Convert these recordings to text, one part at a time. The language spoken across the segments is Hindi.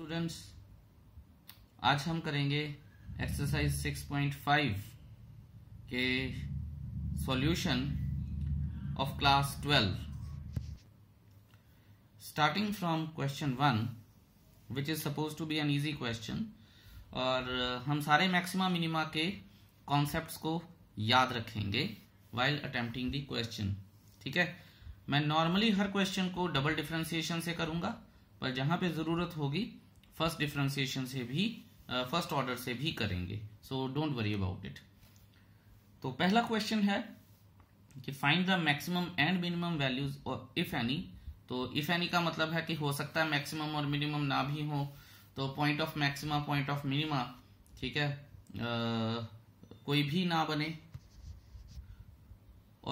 स्टूडेंट्स आज हम करेंगे एक्सरसाइज 6.5 के solution of class 12 starting from question one which is suppose to be an easy question और uh, हम सारे मैक्सिमा मिनिमा के कॉन्सेप्ट्स को याद रखेंगे वाइल अटेम्प्टिंग दी क्वेश्चन ठीक है मैं नॉर्मली हर क्वेश्चन को डबल डिफ्रेंसिएशन से करूंगा पर जहां पे जरूरत होगी फर्स्ट डिफ्रेंसिएशन से भी फर्स्ट uh, ऑर्डर से भी करेंगे so don't worry about it तो पहला क्वेश्चन है कि find the maximum and minimum values और इफ एनी तो इफ एनी का मतलब है कि हो सकता है मैक्सिमम और मिनिमम ना भी हो तो point of maxima point of minima ठीक है आ, uh, कोई भी ना बने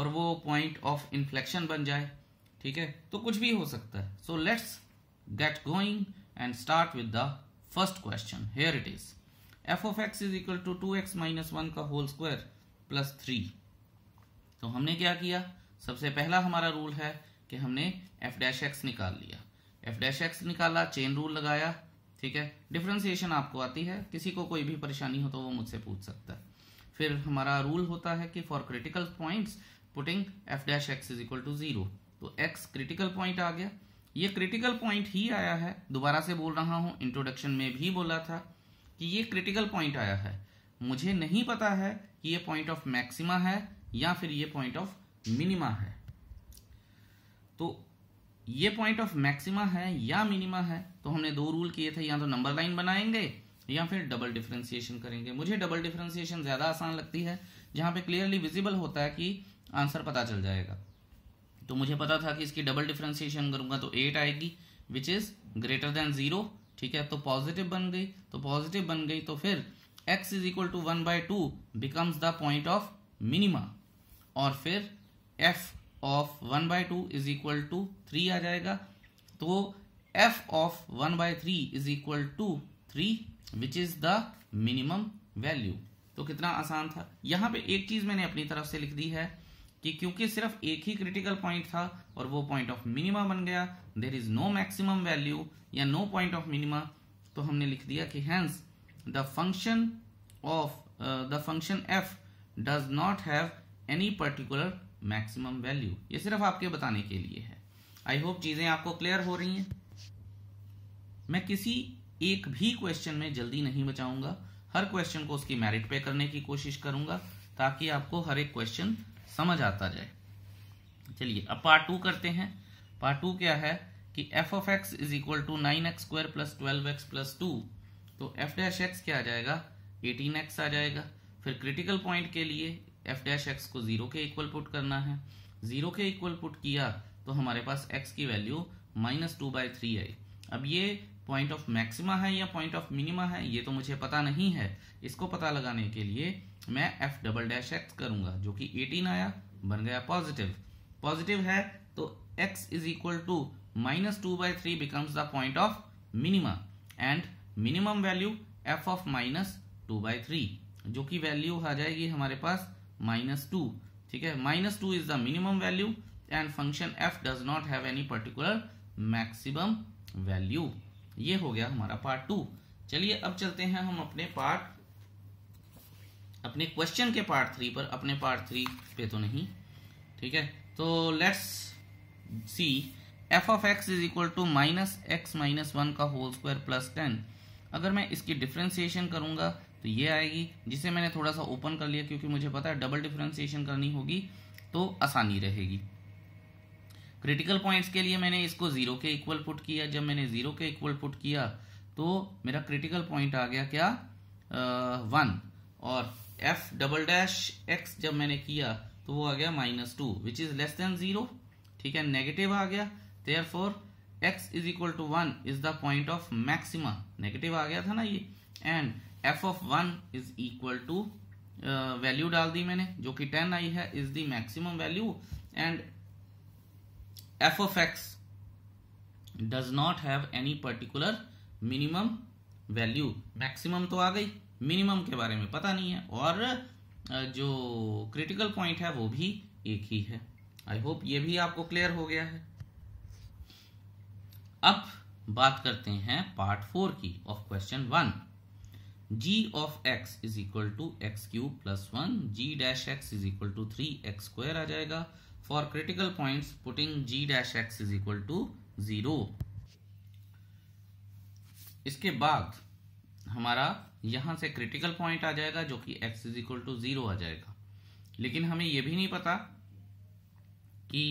और वो पॉइंट ऑफ इन्फ्लेक्शन बन जाए ठीक है तो कुछ भी हो सकता है so let's get going and start with the first question. Here it is. f of x is equal to 2x minus 1 का होल स्क्वायर प्लस थ्री तो हमने क्या किया सबसे पहला हमारा रूल है कि हमने एफ डैश एक्स निकाल लिया एफ डैश एक्स निकाला चेन रूल लगाया ठीक है डिफ्रेंसिएशन आपको आती है किसी को कोई भी परेशानी हो तो वो मुझसे पूछ सकता है फिर हमारा रूल होता है कि for critical points putting F dash x is equal to zero तो एक्स क्रिटिकल पॉइंट आ गया ये क्रिटिकल पॉइंट ही आया है दोबारा से बोल रहा हूं इंट्रोडक्शन में भी बोला था कि ये क्रिटिकल पॉइंट आया है मुझे नहीं पता है कि ये पॉइंट ऑफ मैक्सिमा है या फिर ये पॉइंट ऑफ मिनिमा है तो ये पॉइंट ऑफ मैक्सिमा है या मिनिमा है तो हमने दो रूल किए थे या तो नंबर लाइन बनाएंगे या फिर डबल डिफ्रेंसिएशन करेंगे मुझे डबल डिफ्रेंसिएशन ज्यादा आसान लगती है जहां पे क्लियरली विजिबल होता है कि आंसर पता चल जाएगा तो मुझे पता था कि इसकी डबल डिफ्रेंसिएशन करूंगा तो एट आएगी which is greater than zero ठीक है तो पॉजिटिव बन गई तो पॉजिटिव बन गई तो फिर x is equal to one by two becomes the point of minima और फिर f of one by two is equal to three आ जाएगा तो f of one by three is equal to three which is the minimum value तो कितना आसान था यहां पे एक चीज मैंने अपनी तरफ से लिख दी है कि क्योंकि सिर्फ एक ही क्रिटिकल पॉइंट था और वो पॉइंट ऑफ मिनिमा बन गया there is no maximum value या नो पॉइंट ऑफ मिनिमा तो हमने लिख दिया कि hence the function of the function f does not have any particular maximum value ये सिर्फ आपके बताने के लिए है आई होप चीजें आपको क्लियर हो रही हैं मैं किसी एक भी क्वेश्चन में जल्दी नहीं बचाऊंगा हर क्वेश्चन को उसकी मेरिट पे करने की कोशिश करूंगा ताकि आपको हर एक क्वेश्चन समझ आता जाए चलिए अब पार्ट टू करते हैं पार्ट टू क्या है कि f of x is equal to nine x square plus twelve x plus two तो एफ डैश एक्स क्या आ जाएगा एटीन एक्स आ जाएगा फिर क्रिटिकल पॉइंट के लिए एफ डैश एक्स को जीरो के इक्वल पुट करना है जीरो के इक्वल पुट किया तो हमारे पास एक्स की value minus two by three आई अब ये पॉइंट ऑफ मैक्सिमा है या पॉइंट ऑफ मिनिमा है ये तो मुझे पता नहीं है इसको पता लगाने के लिए मैं एफ डबल डैश एक्स करूंगा जो कि 18 आया बन गया पॉजिटिव पॉजिटिव है तो x is equal to minus two by three becomes the point of minima and minimum value f of minus two by three जो कि वैल्यू आ जाएगी हमारे पास माइनस टू ठीक है minus two is the minimum value and function f does not have any particular maximum value ये हो गया हमारा पार्ट टू चलिए अब चलते हैं हम अपने पार्ट अपने क्वेश्चन के पार्ट थ्री पर अपने पार्ट थ्री पे तो नहीं ठीक है तो let's see f of x is equal to minus x minus one का होल स्क्वायर प्लस टेन अगर मैं इसकी डिफ्रेंसिएशन करूंगा तो ये आएगी जिसे मैंने थोड़ा सा ओपन कर लिया क्योंकि मुझे पता है डबल डिफ्रेंसिएशन करनी होगी तो आसानी रहेगी क्रिटिकल पॉइंट्स के लिए मैंने इसको जीरो के इक्वल पुट किया जब मैंने जीरो के इक्वल पुट किया तो मेरा क्रिटिकल पॉइंट आ गया क्या वन और एफ डबल डैश एक्स जब मैंने किया तो वो आ गया minus two which is less than zero ठीक है नेगेटिव आ गया therefore x is equal to one is the point of maxima negative आ गया था ना ये and F of one is equal to value डाल दी मैंने जो कि टेन आई है is the maximum value and F of x does not have any particular minimum value maximum तो आ गई मिनिमम के बारे में पता नहीं है और जो क्रिटिकल पॉइंट है वो भी एक ही है आई होप ये भी आपको क्लियर हो गया है अब बात करते हैं पार्ट फोर की of question one g of x is equal to x cube plus one g dash x is equal to three x square आ जाएगा for critical point putting g dash x is equal to zero इसके बाद हमारा यहाँ से क्रिटिकल पॉइंट आ जाएगा जो कि x is equal to zero आ जाएगा लेकिन हमें यह भी नहीं पता कि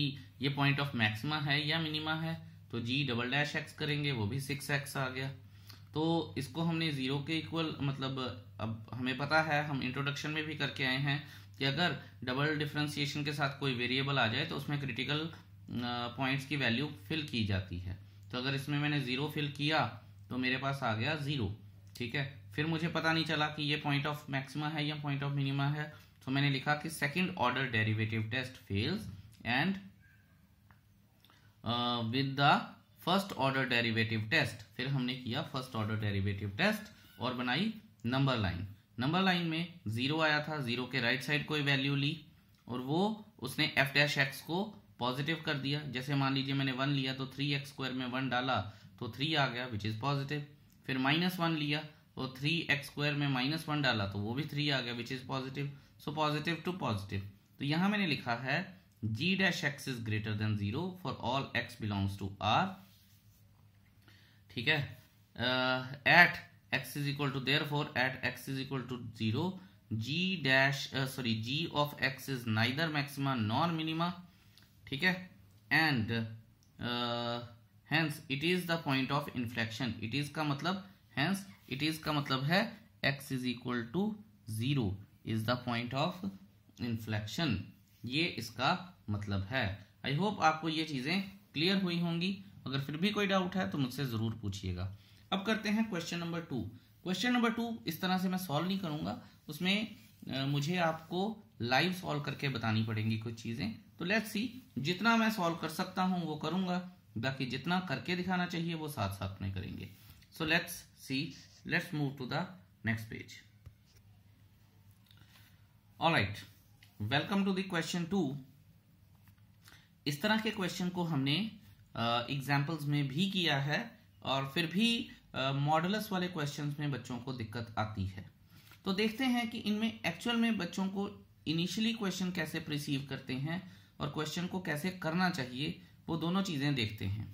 ये पॉइंट ऑफ मैक्सिमा है या मिनिमा है तो g डबल डैश एक्स करेंगे वो भी सिक्स एक्स आ गया तो इसको हमने जीरो के इक्वल मतलब अब हमें पता है हम इंट्रोडक्शन में भी करके आए हैं कि अगर डबल डिफ्रेंसिएशन के साथ कोई वेरिएबल आ जाए तो उसमें क्रिटिकल पॉइंट्स की वैल्यू फिल की जाती है तो अगर इसमें मैंने ज़ीरो फिल किया तो मेरे पास आ गया ज़ीरो ठीक है फिर मुझे पता नहीं चला कि ये पॉइंट ऑफ मैक्सिमा है या पॉइंट ऑफ मिनिमा है तो मैंने लिखा कि second order derivative test fails and with the first order derivative test फिर हमने किया फर्स्ट ऑर्डर डेरिवेटिव टेस्ट और बनाई नंबर लाइन नंबर लाइन में जीरो आया था जीरो के राइट साइड कोई वैल्यू ली और वो उसने एफ डैश एक्स को पॉजिटिव कर दिया जैसे मान लीजिए मैंने वन लिया तो थ्री एक्स स्क्वायर में वन डाला तो थ्री आ गया विच इज पॉजिटिव फिर माइनस वन लिया तो थ्री एक्स स्क्वायर में माइनस वन डाला तो वो भी थ्री आ गया which is positive so positive to positive तो यहाँ मैंने लिखा है g dash x is greater than zero for all x belongs to R ठीक है at x is equal to therefore at x is equal to zero g dash sorry g of x is neither maxima nor minima ठीक है and hence it is the point of inflection it is का मतलब हैंस इट इज का मतलब है x is equal to zero is the point of inflection ये इसका मतलब है आई होप आपको ये चीजें क्लियर हुई होंगी अगर फिर भी कोई डाउट है तो मुझसे जरूर पूछिएगा अब करते हैं question number two question number two इस तरह से मैं सॉल्व नहीं करूंगा उसमें मुझे आपको लाइव सॉल्व करके बतानी पड़ेंगी कुछ चीजें तो लेट्स सी जितना मैं सॉल्व कर सकता हूं वो करूंगा बाकी जितना करके दिखाना चाहिए वो साथ साथ में करेंगे so let's see let's move to the next page all right welcome to the question two इस तरह के क्वेश्चन को हमने एग्जाम्पल्स uh, में भी किया है और फिर भी मॉडल्स uh, वाले क्वेश्चंस में बच्चों को दिक्कत आती है तो देखते हैं कि इनमें एक्चुअल में बच्चों को इनिशियली क्वेश्चन कैसे प्रिसीव करते हैं और क्वेश्चन को कैसे करना चाहिए वो दोनों चीज़ें देखते हैं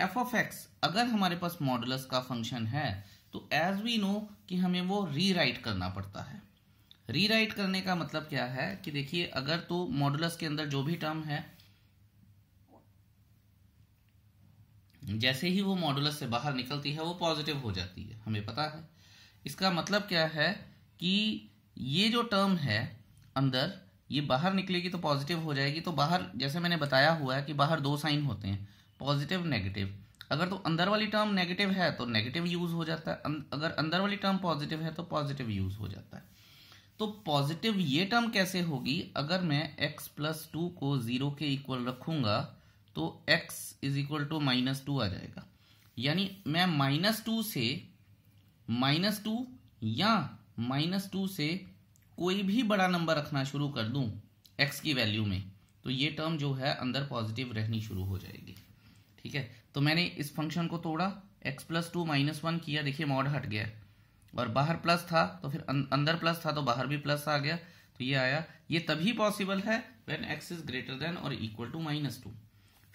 एफ ऑफ एक्स अगर हमारे पास मॉडुलस का फंक्शन है तो एज वी नो कि हमें वो रीराइट करना पड़ता है रीराइट करने का मतलब क्या है कि देखिए अगर तो मॉडुलस के अंदर जो भी टर्म है जैसे ही वो मॉडुलस से बाहर निकलती है वो पॉजिटिव हो जाती है हमें पता है इसका मतलब क्या है कि ये जो टर्म है अंदर ये बाहर निकलेगी तो पॉजिटिव हो जाएगी तो बाहर जैसे मैंने बताया हुआ है कि बाहर दो साइन होते हैं पॉजिटिव नेगेटिव अगर तो अंदर वाली टर्म नेगेटिव है तो नेगेटिव यूज़ हो जाता है अं, अगर अंदर वाली टर्म पॉजिटिव है तो पॉजिटिव यूज़ हो जाता है तो पॉजिटिव ये टर्म कैसे होगी अगर मैं x प्लस टू को ज़ीरो के इक्वल रखूंगा तो x is equal to minus two आ जाएगा यानी मैं माइनस टू से माइनस टू या माइनस टू से कोई भी बड़ा नंबर रखना शुरू कर दूं एक्स की वैल्यू में तो ये टर्म जो है अंदर पॉजिटिव रहनी शुरू हो जाएगी ठीक है तो मैंने इस फंक्शन को तोड़ा x plus two minus one किया देखिए मॉड हट गया और बाहर प्लस था तो फिर अं-, अंदर प्लस था तो बाहर भी प्लस आ गया तो ये आया ये तभी पॉसिबल है when x is greater than और इक्वल टू माइनस टू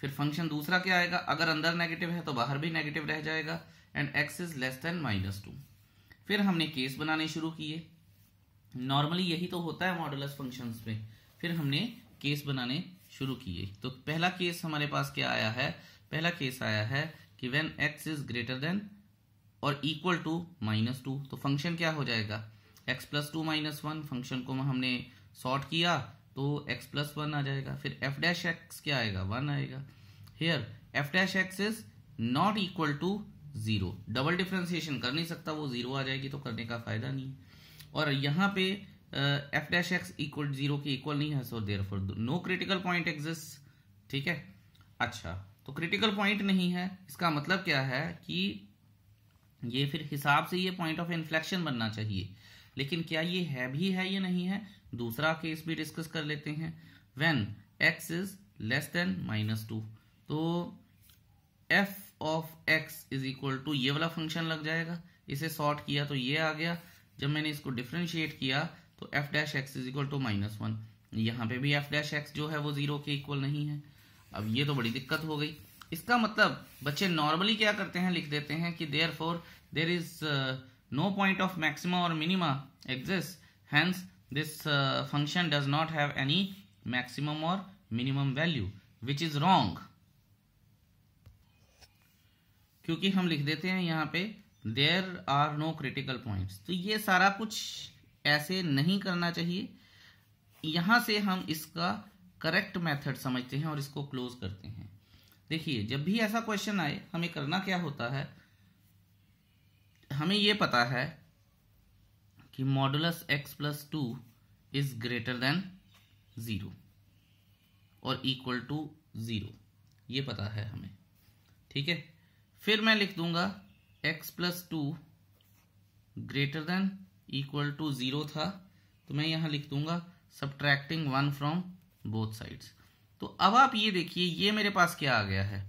फिर फंक्शन दूसरा क्या आएगा अगर अंदर नेगेटिव है तो बाहर भी नेगेटिव रह जाएगा and x is less than minus two फिर हमने केस बनाने शुरू किए नॉर्मली यही तो होता है मॉडुलस फंक्शंस में फिर हमने केस बनाने शुरू किए तो पहला केस हमारे पास क्या आया है पहला केस आया है कि when x is greater than और इक्वल टू माइनस टू तो फंक्शन क्या हो जाएगा x plus two minus one function को हमने सॉर्ट किया तो एक्स प्लस वन आ जाएगा फिर एफ डैश एक्स क्या आएगा वन आएगा here f dash x is not equal to zero double differentiation कर नहीं सकता वो जीरो आ जाएगी तो करने का फायदा नहीं है और यहाँ पे f dash x equal zero के इक्वल नहीं है so therefore no critical point exist ठीक है अच्छा तो क्रिटिकल पॉइंट नहीं है इसका मतलब क्या है कि ये फिर हिसाब से ये पॉइंट ऑफ इन्फ्लेक्शन बनना चाहिए लेकिन क्या ये है भी है या नहीं है दूसरा केस भी डिस्कस कर लेते हैं when x is less than minus two तो f of x is equal to ये वाला फंक्शन लग जाएगा इसे सॉर्ट किया तो ये आ गया जब मैंने इसको डिफ्रेंशिएट किया तो f dash x is equal to minus one यहाँ पे भी एफ डैश एक्स जो है वो जीरो के इक्वल नहीं है अब ये तो बड़ी दिक्कत हो गई इसका मतलब बच्चे नॉर्मली क्या करते हैं लिख देते हैं कि therefore there is no point of maxima और minima exist hence this function does not have any maximum और minimum value which is wrong क्योंकि हम लिख देते हैं यहाँ पे there are no critical points तो ये सारा कुछ ऐसे नहीं करना चाहिए यहां से हम इसका करेक्ट मेथड समझते हैं और इसको क्लोज करते हैं देखिए जब भी ऐसा क्वेश्चन आए हमें करना क्या होता है हमें ये पता है कि modulus x plus two is greater than zero और इक्वल टू ज़ीरो ये पता है हमें ठीक है फिर मैं लिख दूंगा x plus two greater than equal to zero था तो मैं यहाँ लिख दूंगा subtracting one from both sides तो अब आप ये देखिए ये मेरे पास क्या आ गया है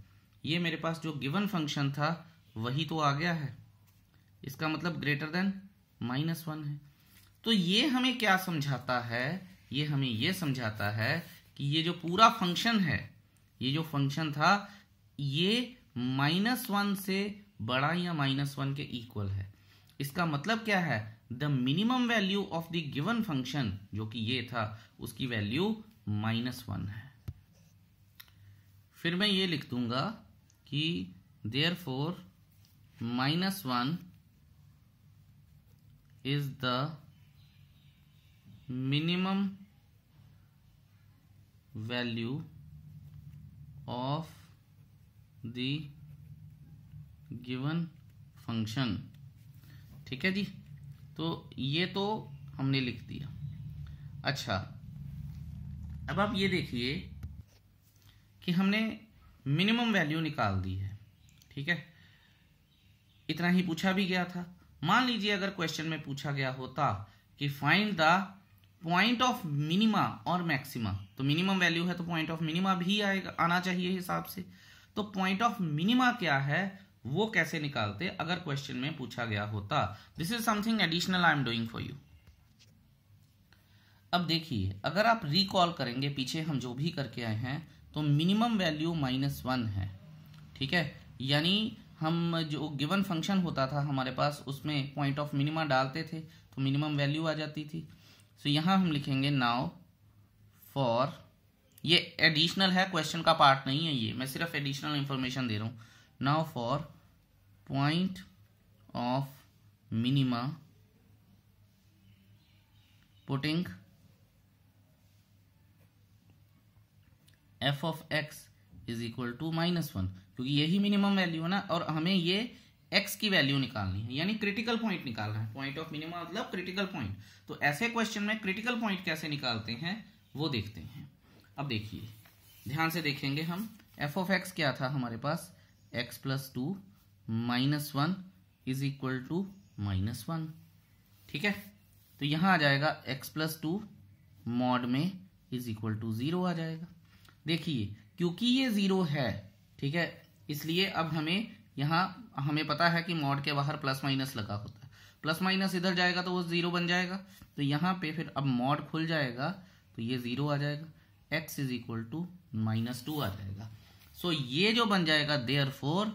ये मेरे पास जो गिवन फंक्शन था वही तो आ गया है इसका मतलब ग्रेटर देन माइनस वन है तो ये हमें क्या समझाता है ये हमें ये समझाता है कि ये जो पूरा फंक्शन है ये जो फंक्शन था ये माइनस वन से बड़ा या माइनस वन के इक्वल है इसका मतलब क्या है the minimum value of the given function जो कि ये था उसकी वैल्यू माइनस वन है फिर मैं ये लिख दूंगा कि there four minus one is the minimum value of the given function ठीक है जी तो ये तो हमने लिख दिया अच्छा अब आप ये देखिए कि हमने मिनिमम वैल्यू निकाल दी है ठीक है इतना ही पूछा भी गया था मान लीजिए अगर क्वेश्चन में पूछा गया होता कि find the point of minima और मैक्सिमा तो मिनिमम वैल्यू है तो पॉइंट ऑफ मिनिमा भी आएगा आना चाहिए हिसाब से तो पॉइंट ऑफ मिनिमा क्या है वो कैसे निकालते अगर क्वेश्चन में पूछा गया होता this is something additional I am doing for you अब देखिए अगर आप रिकॉल करेंगे पीछे हम जो भी करके आए हैं तो मिनिमम वैल्यू माइनस वन है ठीक है यानी हम जो गिवन फंक्शन होता था हमारे पास उसमें पॉइंट ऑफ मिनिमा डालते थे तो मिनिमम वैल्यू आ जाती थी सो so, यहाँ हम लिखेंगे नाउ फॉर ये एडिशनल है क्वेश्चन का पार्ट नहीं है ये मैं सिर्फ एडिशनल इंफॉर्मेशन दे रहा हूँ now for point of minima putting f of x is equal to minus one क्योंकि यही मिनिमम वैल्यू है ना और हमें ये x की वैल्यू निकालनी है यानी क्रिटिकल पॉइंट निकालना है पॉइंट ऑफ मिनिमम मतलब क्रिटिकल पॉइंट तो ऐसे क्वेश्चन में क्रिटिकल पॉइंट कैसे निकालते हैं वो देखते हैं अब देखिए ध्यान से देखेंगे हम एफ ऑफ एक्स क्या था हमारे पास x plus two minus one is equal to minus one ठीक है तो यहां आ जाएगा एक्स प्लस टू मॉड में इज इक्वल टू ज़ीरो आ जाएगा देखिए क्योंकि ये ज़ीरो है ठीक है इसलिए अब हमें यहाँ हमें पता है कि मॉड के बाहर प्लस माइनस लगा होता है प्लस माइनस इधर जाएगा तो वो ज़ीरो बन जाएगा तो यहां पे फिर अब मॉड खुल जाएगा तो ये ज़ीरो आ जाएगा x is equal to minus two आ जाएगा सो so, ये जो बन जाएगा therefore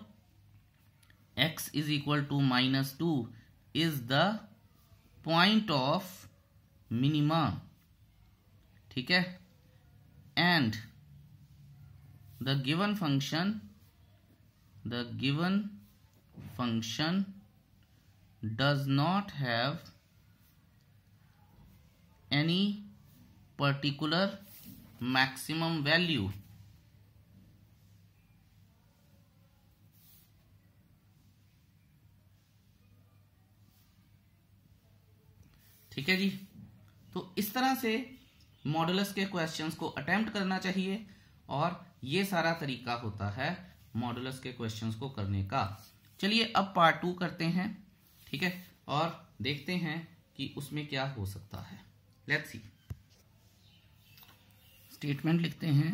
x is equal to minus 2 is the point of minima ठीक है and the given function the given function does not have any particular maximum value ठीक है जी तो इस तरह से मॉडल्स के क्वेश्चंस को अटेम्प्ट करना चाहिए और ये सारा तरीका होता है मॉडल्स के क्वेश्चंस को करने का चलिए अब पार्ट टू करते हैं ठीक है और देखते हैं कि उसमें क्या हो सकता है लेट्स सी स्टेटमेंट लिखते हैं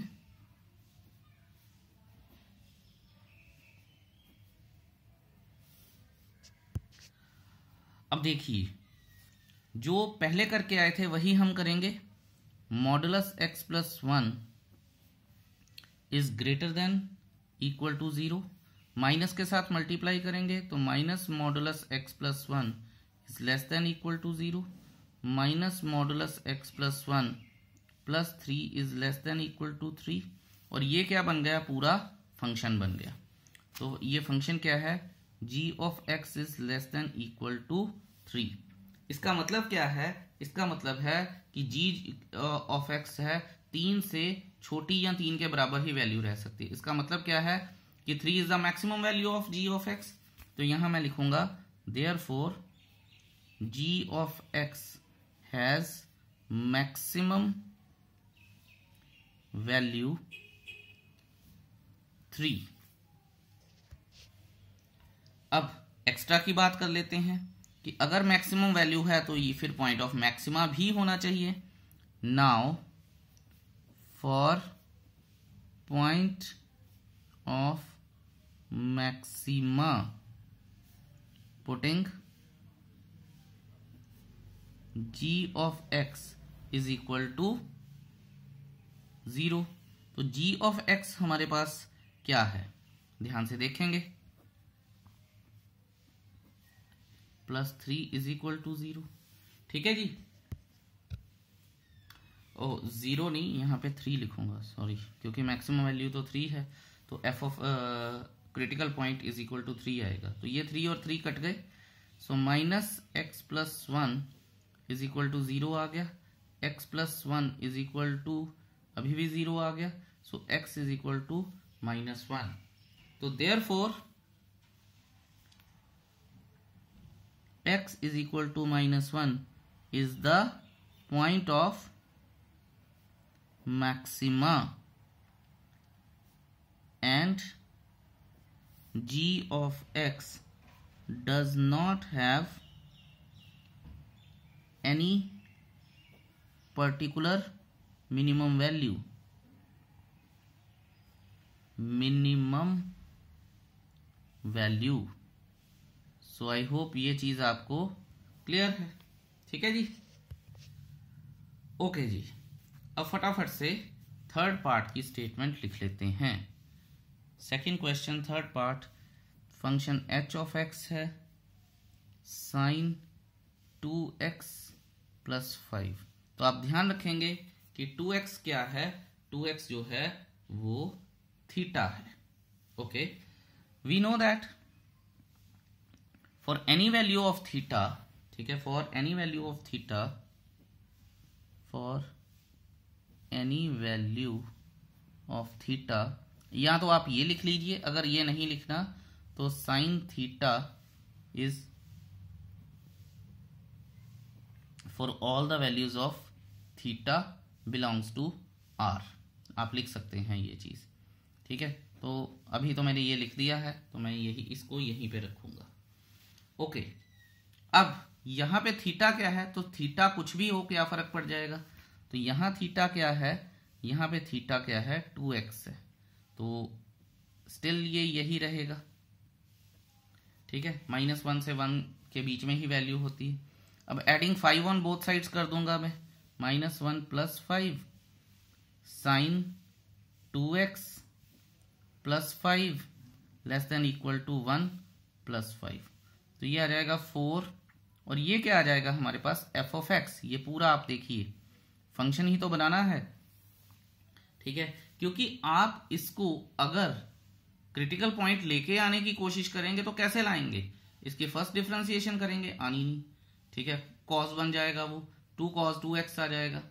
अब देखिए जो पहले करके आए थे वही हम करेंगे modulus x plus one is greater than equal to zero minus के साथ मल्टीप्लाई करेंगे तो minus modulus x plus one is less than equal to zero minus modulus x plus one plus three is less than equal to three और ये क्या बन गया पूरा फंक्शन बन गया तो ये फंक्शन क्या है g of x is less than equal to three इसका मतलब क्या है इसका मतलब है कि जी ऑफ एक्स है तीन से छोटी या तीन के बराबर ही वैल्यू रह सकती है इसका मतलब क्या है कि three is the maximum value of g of x तो यहां मैं लिखूंगा therefore g of x has maximum value three अब एक्स्ट्रा की बात कर लेते हैं कि अगर मैक्सिमम वैल्यू है तो ये फिर पॉइंट ऑफ मैक्सिमा भी होना चाहिए now for point of maxima putting g of x is equal to zero तो जी ऑफ एक्स हमारे पास क्या है ध्यान से देखेंगे plus three is equal to zero ठीक है जी ओ oh, जीरो नहीं यहाँ पे थ्री लिखूंगा सॉरी क्योंकि मैक्सिमम वैल्यू तो थ्री है तो f of critical point is equal to three आएगा तो ये थ्री और थ्री कट गए so minus x plus one is equal to zero आ गया x plus one is equal to अभी भी जीरो आ गया so x is equal to minus one तो therefore x is equal to minus 1 is the point of maxima and g of x does not have any particular minimum value minimum value so I hope ये चीज़ आपको क्लियर है ठीक है जी ओके जी अब फटाफट से थर्ड पार्ट की स्टेटमेंट लिख लेते हैं second question third part function H of X है sine two X plus five तो आप ध्यान रखेंगे कि टू एक्स क्या है टू एक्स जो है वो थीटा है okay we know that for any value of theta ठीक है for any value of theta for any value of theta या तो आप ये लिख लीजिए अगर ये नहीं लिखना तो sine theta is for all the values of theta belongs to R आप लिख सकते हैं ये चीज़ ठीक है तो अभी तो मैंने ये लिख दिया है तो मैं यही इसको यहीं पे रखूंगा ओके अब यहां पे थीटा क्या है तो थीटा कुछ भी हो क्या फर्क पड़ जाएगा तो यहां थीटा क्या है यहां पे थीटा क्या है टू एक्स है तो स्टिल ये यही रहेगा ठीक है माइनस वन से वन के बीच में ही वैल्यू होती है अब adding five on both sides कर दूंगा मैं minus one plus five sine two X plus five less than equal to one plus five तो ये आ जाएगा फोर और ये क्या आ जाएगा हमारे पास एफ ऑफ एक्स ये पूरा आप देखिए फंक्शन ही तो बनाना है ठीक है क्योंकि आप इसको अगर क्रिटिकल पॉइंट लेके आने की कोशिश करेंगे तो कैसे लाएंगे इसके फर्स्ट डिफ्रेंसिएशन करेंगे आनी नहीं ठीक है कॉस बन जाएगा वो टू कॉस टू एक्स आ जाएगा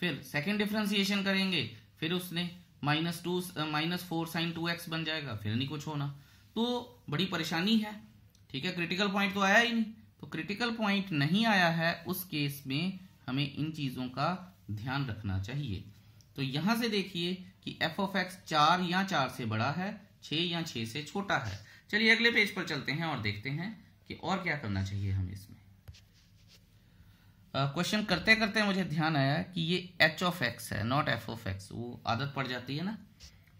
फिर सेकेंड डिफ्रेंसिएशन करेंगे फिर उसने minus two minus four sine two X बन जाएगा फिर नहीं कुछ होना तो बड़ी परेशानी है ठीक है क्रिटिकल पॉइंट तो आया ही नहीं तो क्रिटिकल पॉइंट नहीं आया है उस केस में हमें इन चीजों का ध्यान रखना चाहिए तो यहां से देखिए कि एफ ऑफ एक्स चार या चार से बड़ा है छ या छ से छोटा है चलिए अगले पेज पर चलते हैं और देखते हैं कि और क्या करना चाहिए हमें इसमें क्वेश्चन uh, करते करते मुझे ध्यान आया कि ये एच ऑफ एक्स है नॉट एफ ऑफ एक्स वो आदत पड़ जाती है ना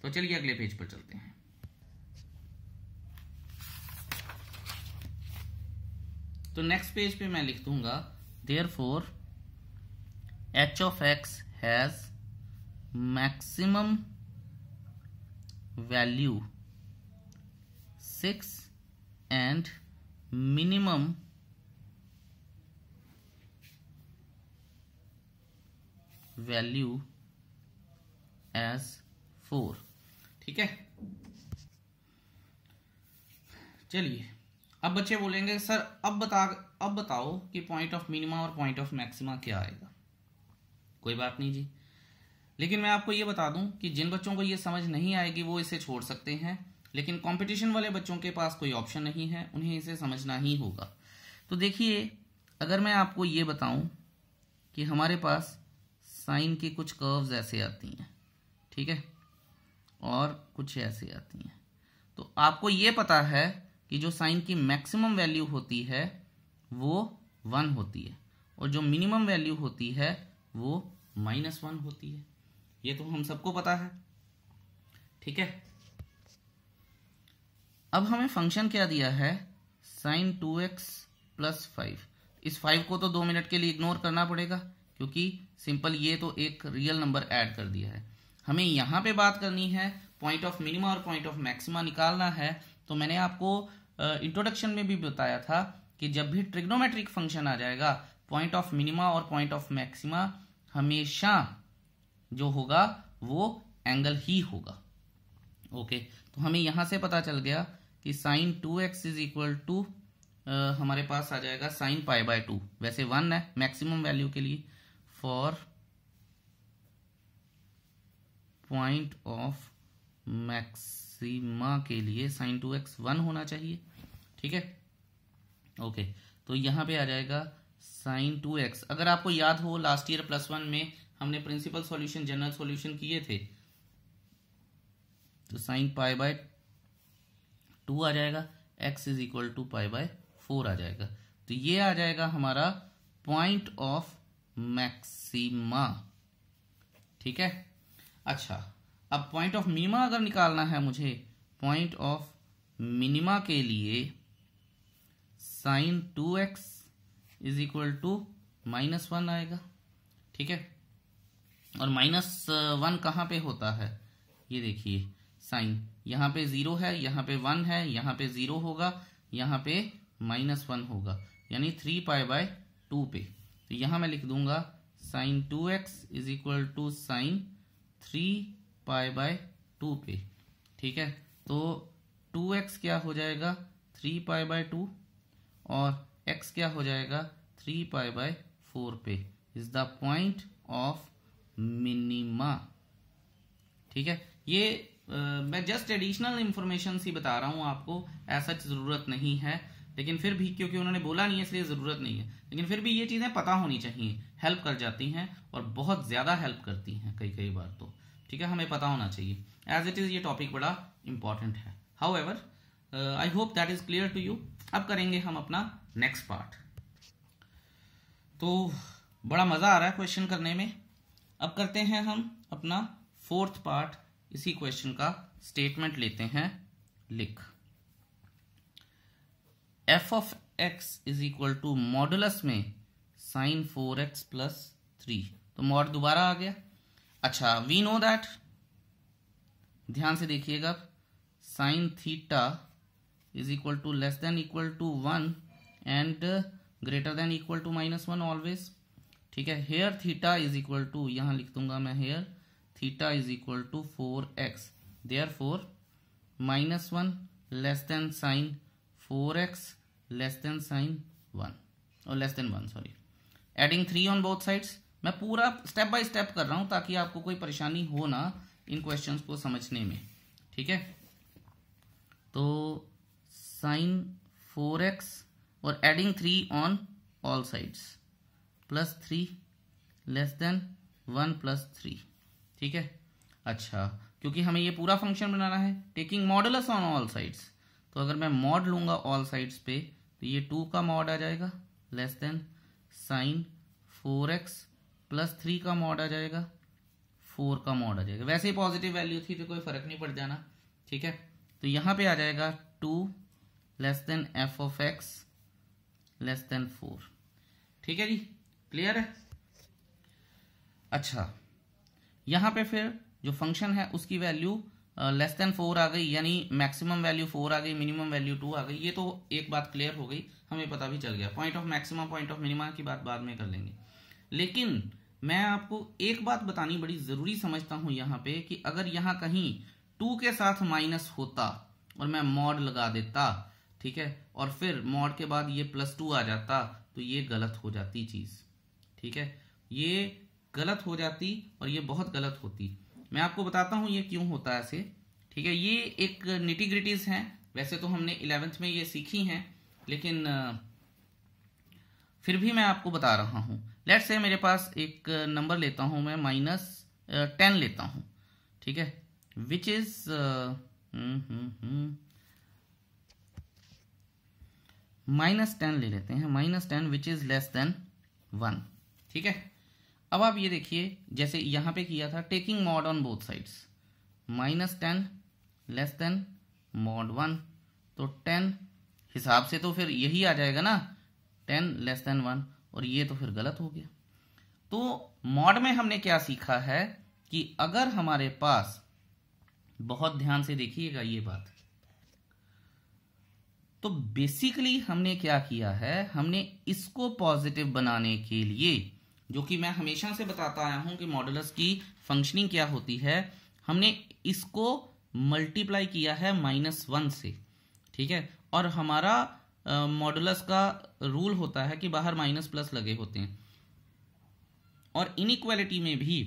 तो चलिए अगले पेज पर चलते हैं तो नेक्स्ट पेज पे मैं लिख दूंगा therefore H of x has maximum value six and minimum value as four ठीक है चलिए अब बच्चे बोलेंगे सर अब बता अब बताओ कि पॉइंट ऑफ मिनिमा और पॉइंट ऑफ मैक्सिमा क्या आएगा कोई बात नहीं जी लेकिन मैं आपको ये बता दूं कि जिन बच्चों को ये समझ नहीं आएगी वो इसे छोड़ सकते हैं लेकिन कंपटीशन वाले बच्चों के पास कोई ऑप्शन नहीं है उन्हें इसे समझना ही होगा तो देखिए अगर मैं आपको ये बताऊं कि हमारे पास साइन के कुछ कर्व्स ऐसे आती हैं ठीक है और कुछ ऐसे आती हैं तो आपको ये पता है कि जो साइन की मैक्सिमम वैल्यू होती है वो वन होती है और जो मिनिमम वैल्यू होती है वो माइनस वन होती है ये तो हम सबको पता है ठीक है अब हमें फंक्शन क्या दिया है sine two X plus five इस फाइव को तो दो मिनट के लिए इग्नोर करना पड़ेगा क्योंकि सिंपल ये तो एक रियल नंबर ऐड कर दिया है हमें यहां पे बात करनी है पॉइंट ऑफ मिनिमा और पॉइंट ऑफ मैक्सिमा निकालना है तो मैंने आपको इंट्रोडक्शन में भी बताया था कि जब भी ट्रिग्नोमेट्रिक फंक्शन आ जाएगा पॉइंट ऑफ मिनिमा और पॉइंट ऑफ मैक्सिमा हमेशा जो होगा वो एंगल ही होगा ओके तो हमें यहां से पता चल गया कि sine two X is equal to हमारे पास आ जाएगा साइन पाई बाय टू वैसे वन है मैक्सिमम वैल्यू के लिए फॉर पॉइंट ऑफ मैक्सिमा के लिए साइन टू एक्स वन होना चाहिए ठीक है ओके तो यहां पे आ जाएगा साइन टू एक्स अगर आपको याद हो लास्ट ईयर प्लस वन में हमने प्रिंसिपल सॉल्यूशन जनरल सॉल्यूशन किए थे तो साइन पाई बाय टू आ जाएगा x is equal to pi by four आ जाएगा तो ये आ जाएगा हमारा पॉइंट ऑफ मैक्सिमा ठीक है अच्छा अब पॉइंट ऑफ मीमा अगर निकालना है मुझे पॉइंट ऑफ मिनिमा के लिए sine two X is equal to minus one आएगा ठीक है और माइनस वन कहाँ पे होता है ये देखिए साइन यहाँ पे ज़ीरो है यहाँ पे वन है यहाँ पे ज़ीरो होगा यहाँ पे माइनस वन होगा यानी थ्री पाई बाय टू पे तो यहाँ मैं लिख दूंगा sine two X is equal to sine three pi by two पे ठीक है तो टू एक्स क्या हो जाएगा थ्री पाई बाय टू और एक्स क्या हो जाएगा थ्री पाई बाय फोर पे is the point of minima ठीक है ये आ, मैं जस्ट एडिशनल इंफॉर्मेशन ही बता रहा हूं आपको ऐसा जरूरत नहीं है लेकिन फिर भी क्योंकि उन्होंने बोला नहीं है इसलिए ज़रूरत नहीं है लेकिन फिर भी ये चीज़ें पता होनी चाहिए हेल्प कर जाती हैं और बहुत ज़्यादा हेल्प करती हैं कई कई बार तो ठीक है हमें पता होना चाहिए एज इट इज़ ये टॉपिक बड़ा इंपॉर्टेंट है however I hope that is clear to you अब करेंगे हम अपना नेक्स्ट पार्ट तो बड़ा मज़ा आ रहा है क्वेश्चन करने में अब करते हैं हम अपना फोर्थ पार्ट इसी क्वेश्चन का स्टेटमेंट लेते हैं लिख F of x is equal to modulus में sine four X plus three तो मॉड दोबारा आ गया अच्छा वी नो दैट ध्यान से देखिएगा sine theta is equal to less than equal to one and greater than equal to minus one always ठीक है here theta is equal to यहाँ लिख दूंगा मैं here theta is equal to four x there four minus one less than sine four x less than sine one और less than one sorry adding three on both sides मैं पूरा स्टेप बाय स्टेप कर रहा हूँ ताकि आपको कोई परेशानी हो ना इन क्वेश्चंस को समझने में ठीक है तो साइन फोर एक्स और adding three on all sides plus three less than one plus three ठीक है अच्छा क्योंकि हमें ये पूरा फंक्शन बनाना है taking modulus on all sides तो अगर मैं मॉड लूंगा ऑल साइड्स पे तो ये टू का मॉड आ जाएगा less than sine four X plus three का मॉड आ जाएगा फोर का मॉड आ जाएगा वैसे ही पॉजिटिव वैल्यू थी तो कोई फर्क नहीं पड़ जाना ठीक है तो यहाँ पे आ जाएगा two less than F of X less than four ठीक है जी क्लियर है अच्छा यहां पे फिर जो फंक्शन है उसकी वैल्यू लेस देन फोर आ गई यानी मैक्सिमम वैल्यू फोर आ गई मिनिमम वैल्यू टू आ गई ये तो एक बात क्लियर हो गई हमें पता भी चल गया point of maximum point of minima की बात बाद में कर लेंगे लेकिन मैं आपको एक बात बतानी बड़ी ज़रूरी समझता हूं यहां पे कि अगर यहां कहीं टू के साथ माइनस होता और मैं मॉड लगा देता ठीक है और फिर मॉड के बाद ये प्लस टू आ जाता तो ये गलत हो जाती चीज़ ठीक है ये गलत हो जाती और ये बहुत गलत होती मैं आपको बताता हूं ये क्यों होता है ऐसे ठीक है ये एक निटिग्रिटीज हैं वैसे तो हमने इलेवेंथ में ये सीखी हैं लेकिन फिर भी मैं आपको बता रहा हूं लेट से मेरे पास एक नंबर लेता हूं मैं माइनस टेन लेता हूं ठीक है विच इज़ माइनस टेन ले लेते हैं minus ten which is less than one ठीक है अब आप ये देखिए जैसे यहां पे किया था taking mod on both sides minus ten less than mod one तो टेन हिसाब से तो फिर यही आ जाएगा ना टेन लेस देन वन और ये तो फिर गलत हो गया तो मॉड में हमने क्या सीखा है कि अगर हमारे पास बहुत ध्यान से देखिएगा ये बात तो बेसिकली हमने क्या किया है हमने इसको पॉजिटिव बनाने के लिए जो कि मैं हमेशा से बताता आया हूं कि मॉडलस की फंक्शनिंग क्या होती है हमने इसको मल्टीप्लाई किया है माइनस वन से ठीक है और हमारा मॉडलस का रूल होता है कि बाहर माइनस प्लस लगे होते हैं और इनक्वालिटी में भी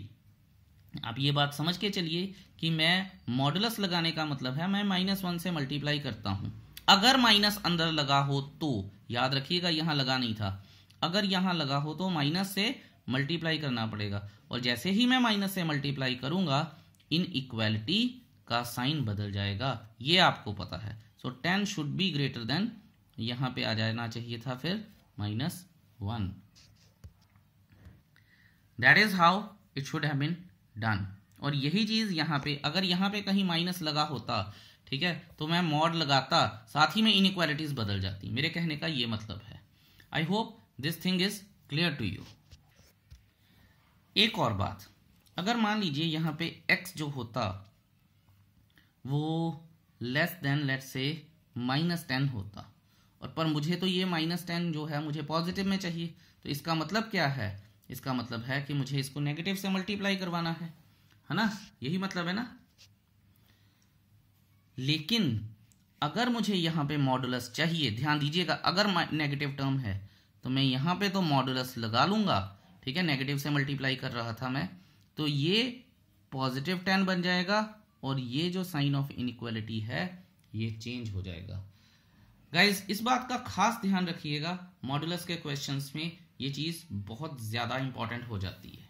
आप ये बात समझ के चलिए कि मैं मॉडलस लगाने का मतलब है मैं माइनस वन से मल्टीप्लाई करता हूं अगर माइनस अंदर लगा हो तो याद रखिएगा यहां लगा नहीं था अगर यहां लगा हो तो माइनस से मल्टीप्लाई करना पड़ेगा और जैसे ही मैं माइनस से मल्टीप्लाई करूंगा इन इक्वेलिटी का साइन बदल जाएगा ये आपको पता है so ten should be greater than यहां पे आ जाना चाहिए था फिर minus one that is how it should have been done और यही चीज यहां पे अगर यहां पे कहीं माइनस लगा होता ठीक है तो मैं मॉड लगाता साथ ही में इनक्वालिटीज बदल जाती मेरे कहने का ये मतलब है I hope this thing is clear to you एक और बात अगर मान लीजिए यहां पे x जो होता वो लेस देन लेट से माइनस टेन होता और पर मुझे तो ये माइनस टेन जो है मुझे पॉजिटिव में चाहिए तो इसका मतलब क्या है इसका मतलब है कि मुझे इसको नेगेटिव से मल्टीप्लाई करवाना है है ना यही मतलब है ना लेकिन अगर मुझे यहाँ पे मॉडुलस चाहिए ध्यान दीजिएगा अगर नेगेटिव टर्म है तो मैं यहाँ पे तो मॉडुलस लगा लूँगा ठीक है नेगेटिव से मल्टीप्लाई कर रहा था मैं तो ये पॉजिटिव टेन बन जाएगा और ये जो साइन ऑफ इनक्वालिटी है ये चेंज हो जाएगा गाइज इस बात का खास ध्यान रखिएगा मॉडुलस के क्वेश्चन में ये चीज़ बहुत ज़्यादा इंपॉर्टेंट हो जाती है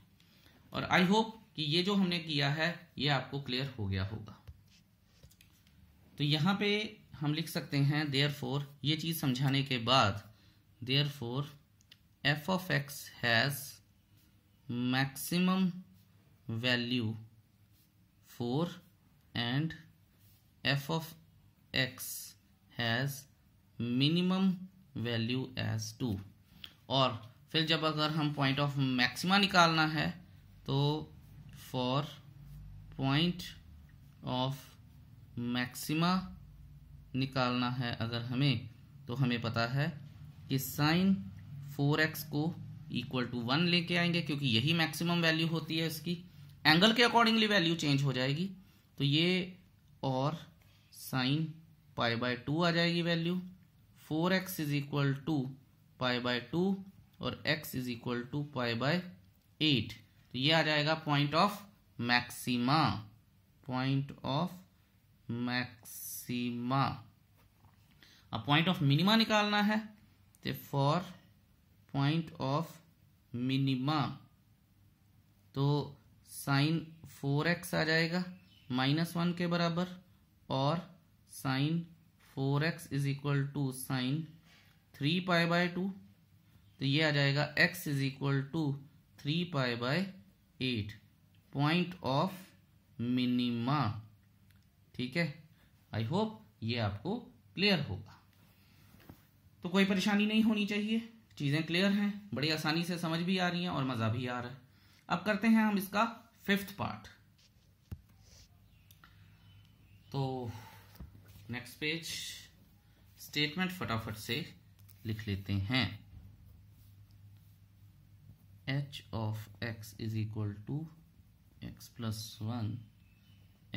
और आई होप कि ये जो हमने किया है ये आपको क्लियर हो गया होगा तो यहाँ पे हम लिख सकते हैं देयर फोर ये चीज़ समझाने के बाद therefore F of X has maximum value four and F of X has minimum value as two और फिर जब अगर हम पॉइंट ऑफ मैक्सिमा निकालना है तो फॉर पॉइंट ऑफ मैक्सिमा निकालना है अगर हमें तो हमें पता है कि साइन फोर एक्स को इक्वल टू वन लेके आएंगे क्योंकि यही मैक्सिमम वैल्यू होती है इसकी एंगल के अकॉर्डिंगली वैल्यू चेंज हो जाएगी तो ये और साइन पाई बाय टू आ जाएगी value four x is equal to pi by two और X is equal to pi by eight तो ये आ जाएगा point of maxima point of maxima अब पॉइंट ऑफ मिनिमा निकालना है तो फॉर पॉइंट ऑफ मिनिमा तो साइन फोर एक्स आ जाएगा माइनस वन के बराबर और sine four x is equal to sine three pi by to तो ये आ जाएगा x is equal to three pi by eight point of minima ठीक है आई होप ये आपको क्लियर होगा तो कोई परेशानी नहीं होनी चाहिए चीज़ें क्लियर हैं बड़ी आसानी से समझ भी आ रही हैं और मज़ा भी आ रहा है अब करते हैं हम इसका फिफ्थ पार्ट तो नेक्स्ट पेज स्टेटमेंट फटाफट से लिख लेते हैं H of x is equal to X plus one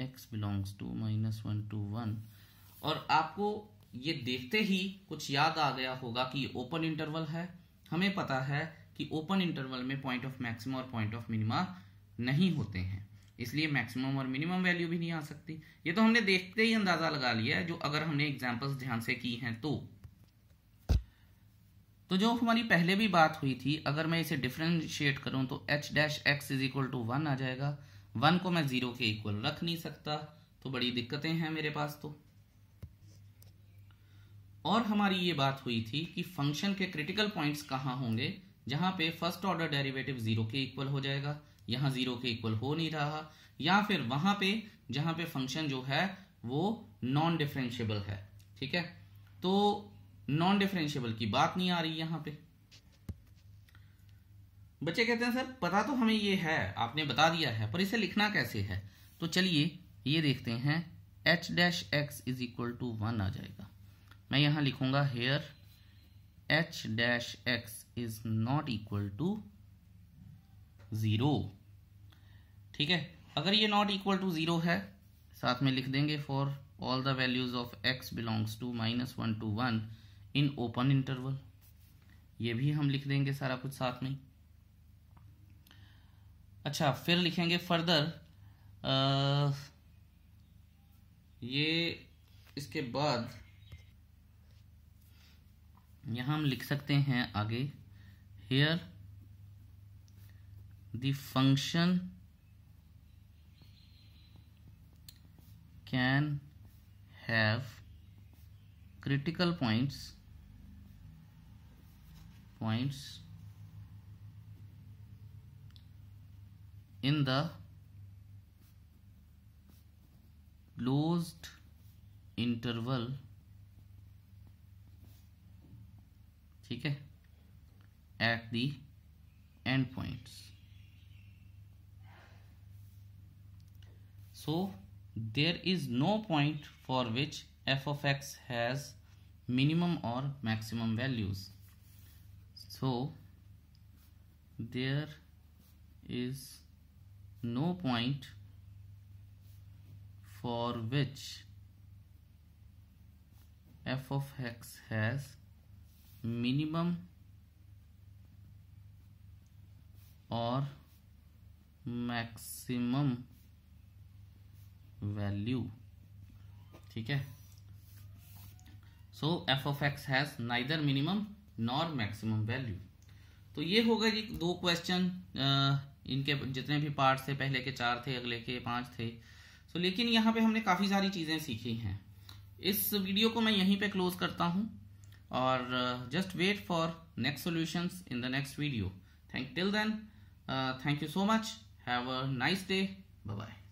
X belongs to minus one to one और आपको ये देखते ही कुछ याद आ गया होगा कि ओपन इंटरवल है हमें पता है कि ओपन इंटरवल में पॉइंट ऑफ मैक्सिमम और पॉइंट ऑफ मिनिमा नहीं होते हैं इसलिए मैक्सिमम और मिनिमम वैल्यू भी नहीं आ सकती ये तो हमने देखते ही अंदाजा लगा लिया है जो अगर हमने एग्जाम्पल्स ध्यान से की हैं तो तो जो हमारी पहले भी बात हुई थी अगर मैं इसे डिफ्रेंशिएट करूं तो H dash x is equal to one आ जाएगा वन को मैं जीरो के इक्वल रख नहीं सकता तो बड़ी दिक्कतें हैं मेरे पास तो और हमारी ये बात हुई थी कि फंक्शन के क्रिटिकल पॉइंट्स कहाँ होंगे जहां पे फर्स्ट ऑर्डर डेरिवेटिव जीरो के इक्वल हो जाएगा यहां जीरो के इक्वल हो नहीं रहा या फिर वहां पे जहां पे फंक्शन जो है वो नॉन डिफ्रेंशियबल है ठीक है तो नॉन डिफ्रेंशियबल की बात नहीं आ रही यहां पे बच्चे कहते हैं सर पता तो हमें ये है आपने बता दिया है पर इसे लिखना कैसे है तो चलिए ये देखते हैं H dash x is equal to one आ जाएगा मैं यहाँ लिखूंगा here H dash x is not equal to zero ठीक है अगर ये नॉट इक्वल टू ज़ीरो है साथ में लिख देंगे for all the values of X belongs to minus one to one in open interval ये भी हम लिख देंगे सारा कुछ साथ में अच्छा फिर लिखेंगे फर्दर ये इसके बाद यहां हम लिख सकते हैं आगे here function can have critical points points in the closed interval ठीक है at the end points so there is no point for which f of x has minimum or maximum values so there is no point for which f of x has minimum or maximum value ठीक है so F of x has neither minimum nor maximum value तो ये होगा जी दो क्वेश्चन इनके जितने भी पार्ट थे पहले के चार थे अगले के पांच थे सो लेकिन यहाँ पे हमने काफ़ी सारी चीज़ें सीखी हैं इस वीडियो को मैं यहीं पे क्लोज करता हूँ और just wait for next solutions in the next video thank till then thank you so much have a nice day bye